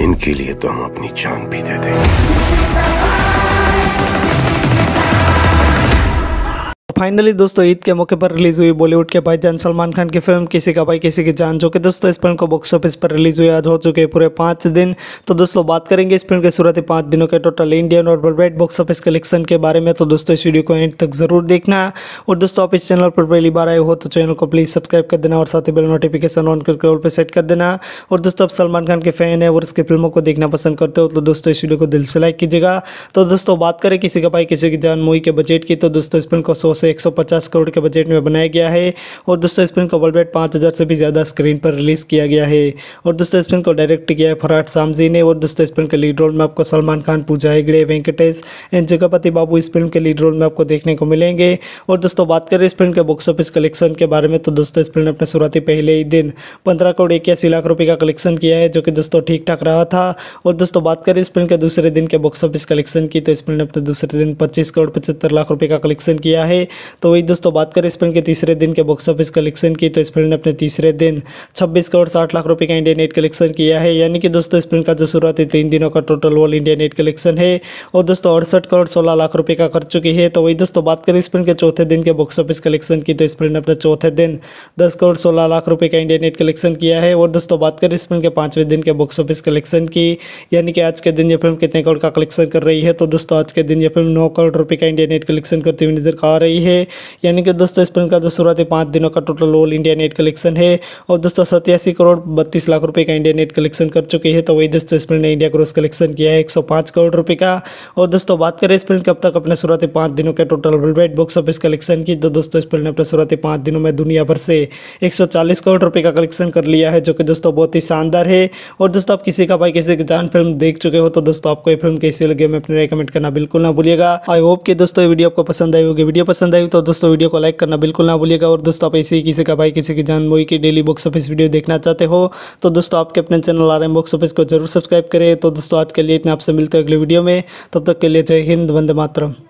इनके लिए तो हम अपनी जान भी दे देंगे फाइनली दोस्तों ईद के मौके पर रिलीज हुई बॉलीवुड के भाई जान सलमान खान की फिल्म किसी का भाई किसी की जान जो कि दोस्तों इस फिल्म को बॉक्स ऑफिस पर रिलीज हुई आज हो चुके हैं पूरे पाँच दिन तो दोस्तों बात करेंगे इस फिल्म के सूरत पाँच दिनों के टोटल इंडियन और वर्ल्ड बॉक्स ऑफिस कलेक्शन के बारे में तो दोस्तों इस वीडियो को एंड तक जरूर देखना और दोस्तों आप इस चैनल पर पहली बार आए हो तो चैनल को प्लीज़ सब्सक्राइब कर देना और साथ ही बिल नोटिफिकेशन ऑन करके ऑल पर सेट कर देना और दोस्तों आप सलमान खान के फैन है और उसकी फिल्मों को देखना पसंद करते हो तो दोस्तों इस वीडियो को दिल से लाइक कीजिएगा तो दोस्तों बात करें किसी का भाई किसी की जान मूवी के बजट की तो दोस्तों इस फिल्म को सौ से 150 करोड़ के बजट में बनाया गया है और दोस्तों इस फिल्म का बल्बेट पाँच हज़ार से भी ज़्यादा स्क्रीन पर रिलीज़ किया गया है और दोस्तों इस फिल्म को डायरेक्ट किया है फराट सामजी ने और दोस्तों इस फिल्म के लीड रोल में आपको सलमान खान पूजा हेगड़े वेंकटेश एंड जगपति बाबू इस फिल्म के लीड रोल में आपको देखने को मिलेंगे और दोस्तों बात करें इस फिल्म के बॉक्स ऑफिस कलेक्शन के बारे में तो दोस्तों इस फिल्म ने अपने शुरुआती पहले ही दिन पंद्रह करोड़ इक्यासी लाख रुपये का कलेक्शन किया है जो कि दोस्तों ठीक ठाक रहा था और दोस्तों बात करें इस फिल्म के दूसरे दिन के बॉक्स ऑफिस कलेक्शन की तो इस फिल्म ने अपने दूसरे दिन पच्चीस करोड़ पचहत्तर लाख रुपये का कलेक्शन किया है तो वही दोस्तों बात करें इस फिल्म के तीसरे दिन के बॉक्स ऑफिस कलेक्शन की तो इस फिल्म ने अपने तीसरे दिन छब्बीस करोड़ साठ लाख रुपये का इंडियन नेट कलेक्शन किया है यानी कि दोस्तों इस फिल्म का जो शुरुआती तीन दिनों का total world India net collection है और दोस्तों अड़सठ करोड़ सोलह लाख रुपये का कर चुकी है तो वही दोस्तों बात करें इस फिल्म के चौथे दिन के बॉक्स ऑफिस कलेक्शन की तो इस फिल्म ने अपने चौथे दिन दस करोड़ सोलह लाख रुपये का इंडियन नेट कलेक्शन किया है और दोस्तों बात करें इस फिल्म के पाँचवें दिन के बॉक्स ऑफिस कलेक्शन की यानी कि आज के दिन ये फिल्म कितने करोड़ का कलेक्शन कर रही है तो दोस्तों आज के दिन ये फिल्म नौ करोड़ रुपए का इंडियन नेट कलेक्शन करती हुई नजर आ रही है है यानी कि दोस्तों इस फिल्म का जो शुरुआती पाँच दिनों का total all India net collection है और दोस्तों सत्यासी करोड़ बत्तीस लाख रुपये का इंडिया नेट कलेक्शन कर चुके हैं तो वही दोस्तों इस फिल्म ने इंडिया ग्रोस कलेक्शन किया है एक करोड़ रुपये का और दोस्तों बात करें इस फिल्म के अब तक अपने शुरुआती पाँच दिनों के total world box office collection की तो दोस्तों इस फिल्म ने अपने शुरुआती पाँच दिनों में दुनिया भर से एक करोड़ रुपये का कलेक्शन कर लिया है जो कि दोस्तों बहुत ही शानदार है और दोस्तों आप किसी का भाई किसी की जान फिल्म देख चुके हो तो दोस्तों आपको ये फिल्म कैसी लगी मैं अपने रिकमेंड करना बिल्कुल ना भूलिएगा आई होप कि दोस्तों ये वीडियो आपको पसंद आई होगी वीडियो पसंद पसंद आई तो दोस्तों वीडियो को लाइक करना बिल्कुल ना भूलिएगा और दोस्तों आप ऐसे ही किसी का भाई किसी की जान मोई की डेली बॉक्स ऑफिस वीडियो देखना चाहते हो तो दोस्तों आपके अपने channel R M box office को जरूर सब्सक्राइब करें तो दोस्तों आज के लिए इतना आपसे मिलते हैं अगले वीडियो में तब तक के लिए जय हिंद वंदे मातरम